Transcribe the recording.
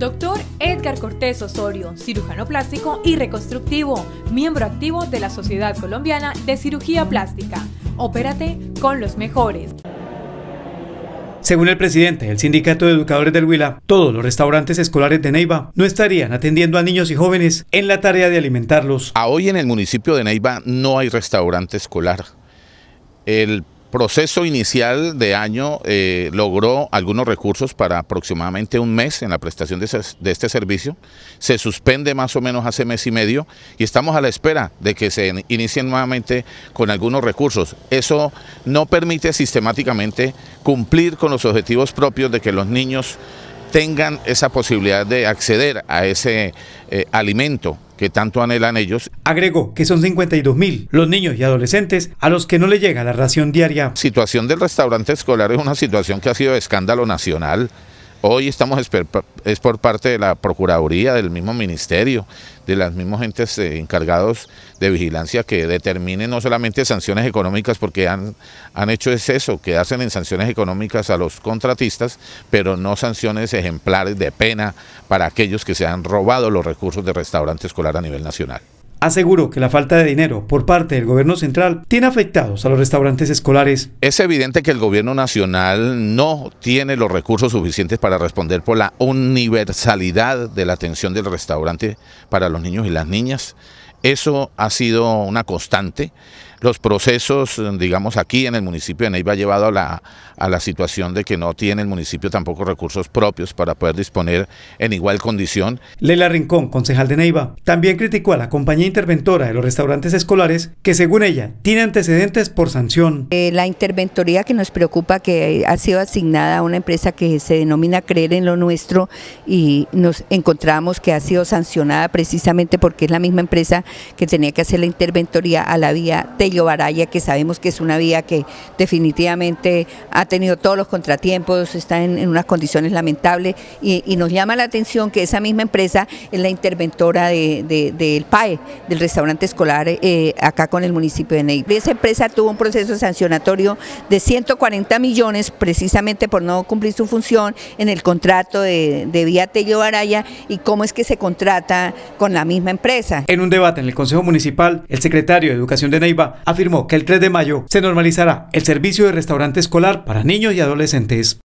Doctor Edgar Cortés Osorio, cirujano plástico y reconstructivo, miembro activo de la Sociedad Colombiana de Cirugía Plástica. Opérate con los mejores. Según el presidente del Sindicato de Educadores del Huila, todos los restaurantes escolares de Neiva no estarían atendiendo a niños y jóvenes en la tarea de alimentarlos. A hoy en el municipio de Neiva no hay restaurante escolar. El proceso inicial de año eh, logró algunos recursos para aproximadamente un mes en la prestación de, este servicio. Se suspende más o menos hace mes y medio y estamos a la espera de que se inicien nuevamente con algunos recursos. Eso no permite sistemáticamente cumplir con los objetivos propios de que los niños tengan esa posibilidad de acceder a ese eh, alimento que tanto anhelan ellos. Agregó que son 52 mil los niños y adolescentes a los que no le llega la ración diaria. situación del restaurante escolar es una situación que ha sido escándalo nacional. Hoy estamos es por parte de la Procuraduría, del mismo Ministerio, de las mismas gentes eh, encargados de vigilancia que determinen no solamente sanciones económicas, porque han, han hecho exceso, que hacen en sanciones económicas a los contratistas, pero no sanciones ejemplares de pena para aquellos que se han robado los recursos de restaurante escolar a nivel nacional aseguró que la falta de dinero por parte del gobierno central tiene afectados a los restaurantes escolares. Es evidente que el gobierno nacional no tiene los recursos suficientes para responder por la universalidad de la atención del restaurante para los niños y las niñas. Eso ha sido una constante los procesos, digamos, aquí en el municipio de Neiva ha llevado a la, situación de que no tiene el municipio tampoco recursos propios para poder disponer en igual condición. Leila Rincón, concejal de Neiva, también criticó a la compañía interventora de los restaurantes escolares que según ella tiene antecedentes por sanción. Eh, la interventoría que nos preocupa que ha sido asignada a una empresa que se denomina Creer en lo Nuestro y nos encontramos que ha sido sancionada precisamente porque es la misma empresa que tenía que hacer la interventoría a la vía T que sabemos que es una vía que definitivamente ha tenido todos los contratiempos, está en, unas condiciones lamentables y, nos llama la atención que esa misma empresa es la interventora del PAE, del restaurante escolar eh, acá con el municipio de Neiva. Esa empresa tuvo un proceso sancionatorio de 140 millones precisamente por no cumplir su función en el contrato de, de vía Tello Baraya y cómo es que se contrata con la misma empresa. En un debate en el Consejo Municipal, el secretario de Educación de Neiva afirmó que el 3 de mayo se normalizará el servicio de restaurante escolar para niños y adolescentes.